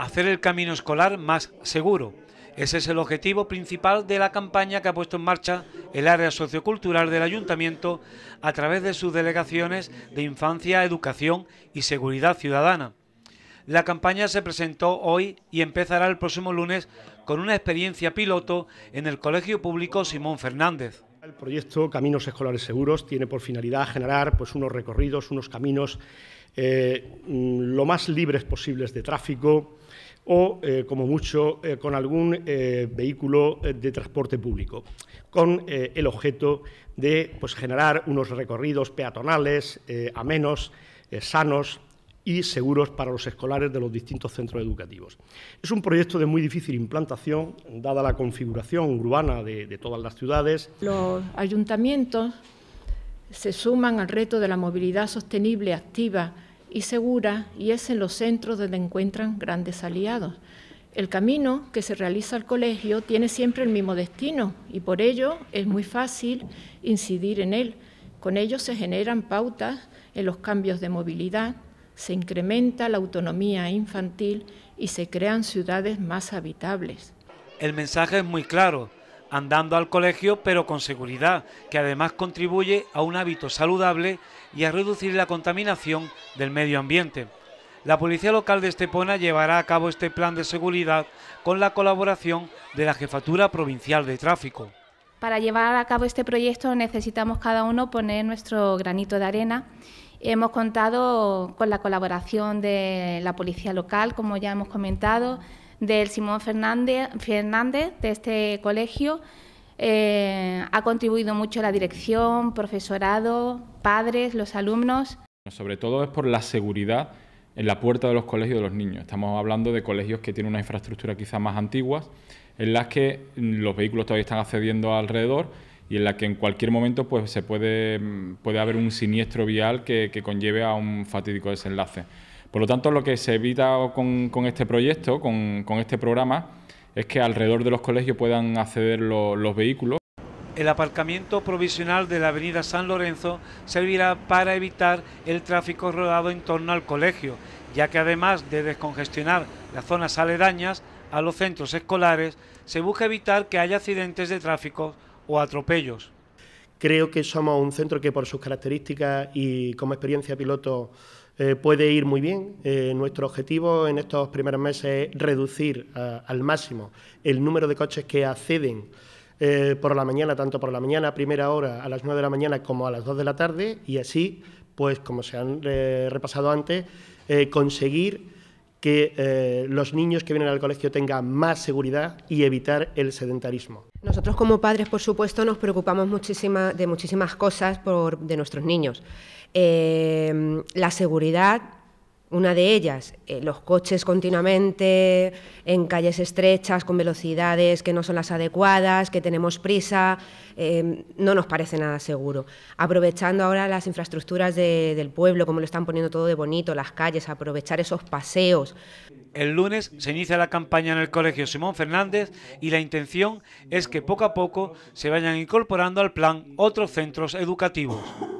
hacer el camino escolar más seguro. Ese es el objetivo principal de la campaña que ha puesto en marcha el área sociocultural del ayuntamiento a través de sus delegaciones de infancia, educación y seguridad ciudadana. La campaña se presentó hoy y empezará el próximo lunes con una experiencia piloto en el Colegio Público Simón Fernández proyecto Caminos Escolares Seguros tiene por finalidad generar pues, unos recorridos, unos caminos eh, mm, lo más libres posibles de tráfico o, eh, como mucho, eh, con algún vehículo de transporte público, con el objeto de pues, generar unos recorridos peatonales, amenos, sanos, y seguros para los escolares de los distintos centros educativos. Es un proyecto de muy difícil implantación, dada la configuración urbana de, todas las ciudades. Los ayuntamientos se suman al reto de la movilidad sostenible, activa y segura, y es en los centros donde encuentran grandes aliados. El camino que se realiza al colegio tiene siempre el mismo destino y por ello es muy fácil incidir en él. Con ello se generan pautas en los cambios de movilidad, se incrementa la autonomía infantil y se crean ciudades más habitables. El mensaje es muy claro, andando al colegio pero con seguridad, que además contribuye a un hábito saludable y a reducir la contaminación del medio ambiente. La Policía Local de Estepona llevará a cabo este plan de seguridad con la colaboración de la Jefatura Provincial de Tráfico. Para llevar a cabo este proyecto necesitamos cada uno poner nuestro granito de arena. Hemos contado con la colaboración de la policía local, como ya hemos comentado, del Simón Fernández, de este colegio. Eh, ha contribuido mucho la dirección, profesorado, padres, los alumnos. Sobre todo es por la seguridad en la puerta de los colegios de los niños. Estamos hablando de colegios que tienen una infraestructura quizás más antigua, en las que los vehículos todavía están accediendo alrededor y en la que en cualquier momento pues, se puede, mm, puede haber un siniestro vial que, conlleve a un fatídico desenlace. Por lo tanto, lo que se evita con, este proyecto, con, este programa, es que alrededor de los colegios puedan acceder los vehículos el aparcamiento provisional de la avenida San Lorenzo servirá para evitar el tráfico rodado en torno al colegio, ya que además de descongestionar las zonas aledañas a los centros escolares, se busca evitar que haya accidentes de tráfico o atropellos. Creo que somos un centro que por sus características y como experiencia piloto eh, puede ir muy bien. Eh, nuestro objetivo en estos primeros meses es reducir eh, al máximo el número de coches que acceden eh, por la mañana, tanto por la mañana a primera hora, a las 9 de la mañana como a las 2 de la tarde, y así, pues como se han eh, repasado antes, eh, conseguir que los niños que vienen al colegio tengan más seguridad y evitar el sedentarismo. Nosotros como padres, por supuesto, nos preocupamos muchísima, de muchísimas cosas por, de nuestros niños. la seguridad una de ellas, eh, los coches continuamente en calles estrechas, con velocidades que no son las adecuadas, que tenemos prisa, em, no nos parece nada seguro. Aprovechando ahora las infraestructuras del pueblo, como lo están poniendo todo de bonito, las calles, aprovechar esos paseos. El lunes se inicia la campaña en el Colegio Simón Fernández y la intención es que poco a poco se vayan incorporando al plan otros centros educativos.